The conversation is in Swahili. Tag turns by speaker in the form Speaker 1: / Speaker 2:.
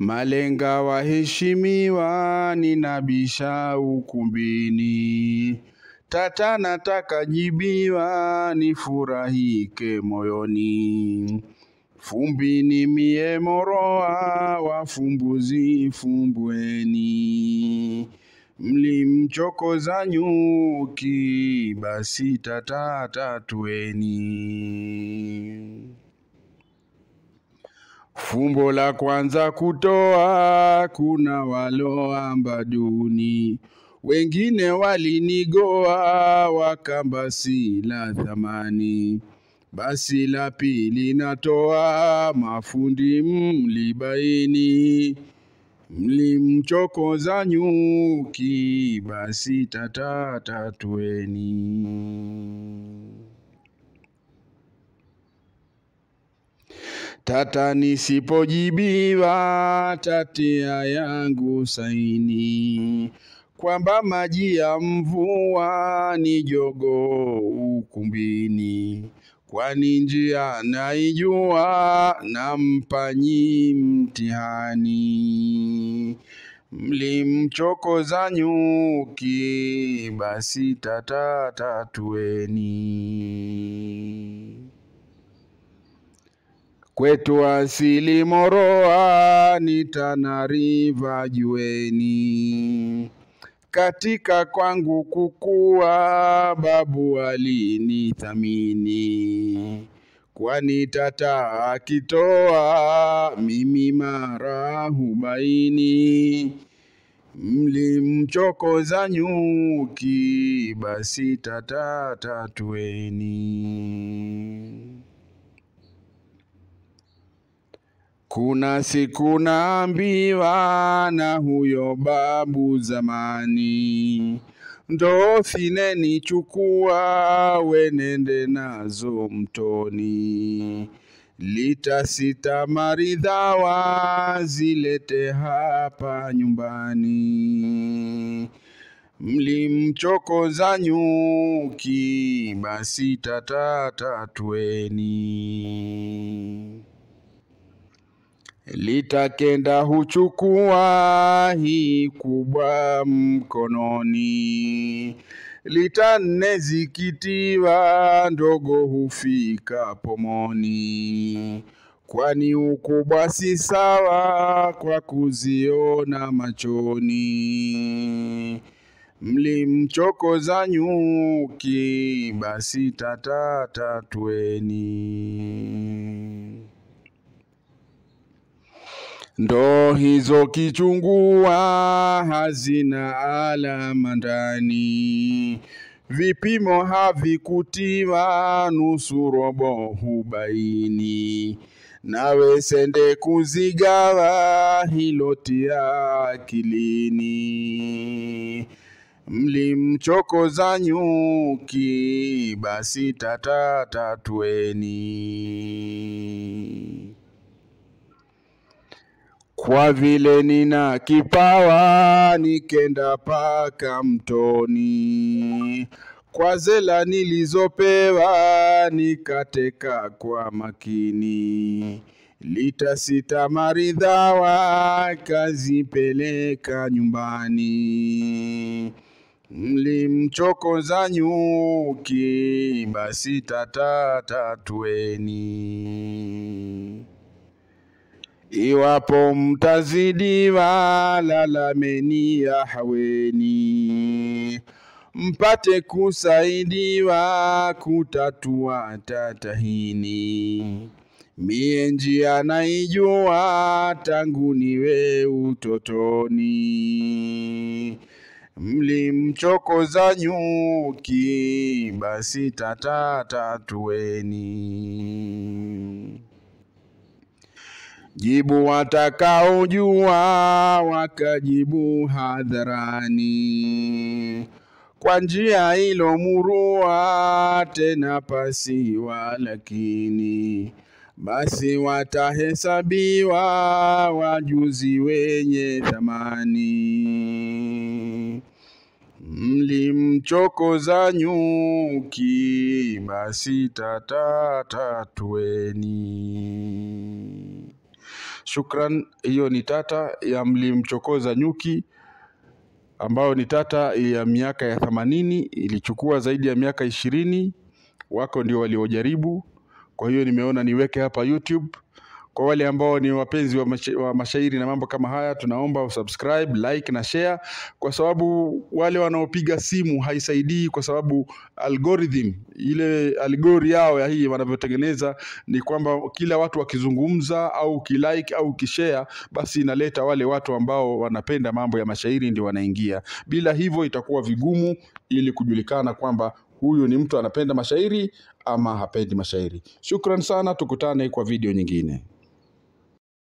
Speaker 1: Malenga waheshimiwa, ninabisha ukumbini, tata nataka jibiwa, nifurahike moyoni. Fumbini mie moroa, wafumbuzi fumbweni, mlimchokoza nyuki, basi tata tatueni. Fumbo la kwanza kutoa, kuna waloamba duni, wengine walinigoa wakamba si la thamani. Basi la pili natoa, mafundi mlibaini, mlimchokoza nyuki, basi tatatatweni Tata nisipojibiwa, tatia yangu saini kwamba maji ya mvua ni jogo ukumbini, kwani njia naijua, nampanyi mtihani. Mlimchokoza nyuki, basi tata tatueni. Kwetu asili Moroa ni Tana River jueni, katika kwangu kukua babu alinithamini, kwani tata akitoa mimi mara hubaini. Mlimchokoza nyuki, basi tata tatueni. Kuna siku naambiwa na huyo babu zamani, ndoo sinenichukua wenende nazo mtoni, lita sita maridhawa zilete hapa nyumbani. Mlimchokoza nyuki, basi tatatatweni litakenda huchukua hii kubwa mkononi, litanne zikitiwa ndogo hufika pomoni, kwani ukubwa si sawa kwa kuziona machoni. Mlimchokoza nyuki, basi tatatatweni Ndoo hizo kichungua hazina alama ndani, vipimo havikutiwa, nusu robo hubaini. Nawe sende kuzigawa, hilo tia akilini. Mlimchokoza nyuki, basi tatatatweni kwa vile nina kipawa nikenda paka mtoni, kwa zela nilizopewa nikateka kwa makini, sita maridhawa kazipeleka nyumbani. Mlimchokoza nyuki, basi tata Iwapo mtazidiwa, lalameni Yahweni, mpate kusaidiwa kutatua tatahini mienji Mie njia naijua tangu niwe utotoni. Mlimchokoza nyuki, basi tata jibu watakaojua wakajibu hadharani kwa njia murua tena pasiwa lakini basi watahesabiwa wajuzi wenye thamani. Mlimchokoza nyuki, basi tatatatueni. Shukran, hiyo ni tata ya mlimchokoza nyuki ambayo ni tata ya miaka ya themanini, ilichukua zaidi ya miaka ishirini. Wako ndio waliojaribu, kwa hiyo nimeona niweke hapa YouTube kwa wale ambao ni wapenzi wa, masha, wa mashairi na mambo kama haya, tunaomba usubscribe, like na share, kwa sababu wale wanaopiga simu haisaidii, kwa sababu algorithm ile algori yao ya hii wanavyotengeneza ni kwamba kila watu wakizungumza au kilike au kishare, basi inaleta wale watu ambao wanapenda mambo ya mashairi ndio wanaingia. Bila hivyo itakuwa vigumu ili kujulikana kwamba huyu ni mtu anapenda mashairi ama hapendi mashairi. Shukran sana, tukutane kwa video nyingine.